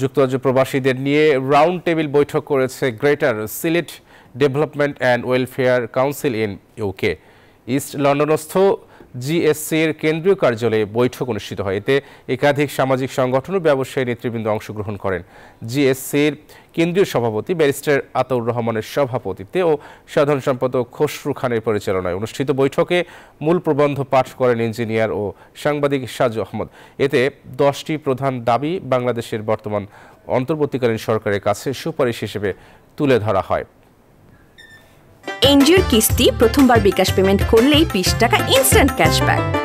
যুক্তরাজ্য প্রবাসীদের নিয়ে রাউন্ড টেবিল বৈঠক করেছে greater Sylhet development and welfare council in UK east লন্ডনস্থ জিএসসির কেন্দ্রীয় কার্যালয়ে বৈঠক অনুষ্ঠিত হয় এতে একাধিক সামাজিক সংগঠন ও ব্যবসায়ী নেতৃবৃন্দ অংশগ্রহণ করেন জিএসসির কেন্দ্রীয় সভাপতি ব্যারিস্টার আতাউর রহমানের সভাপতিত্বে ও সাধারণ সম্পাদক খসরু খানের পরিচালনায় অনুষ্ঠিত বৈঠকে মূল প্রবন্ধ পাঠ করেন ইঞ্জিনিয়ার ও সাংবাদিক সাজু আহমদ এতে দশটি প্রধান দাবি বাংলাদেশের বর্তমান অন্তর্বর্তীকালীন সরকারের কাছে সুপারিশ হিসেবে তুলে ধরা হয় এনজিওর কিস্তি প্রথমবার বিকাশ পেমেন্ট করলেই বিশ টাকা ইনস্ট্যান্ট ক্যাশব্যাক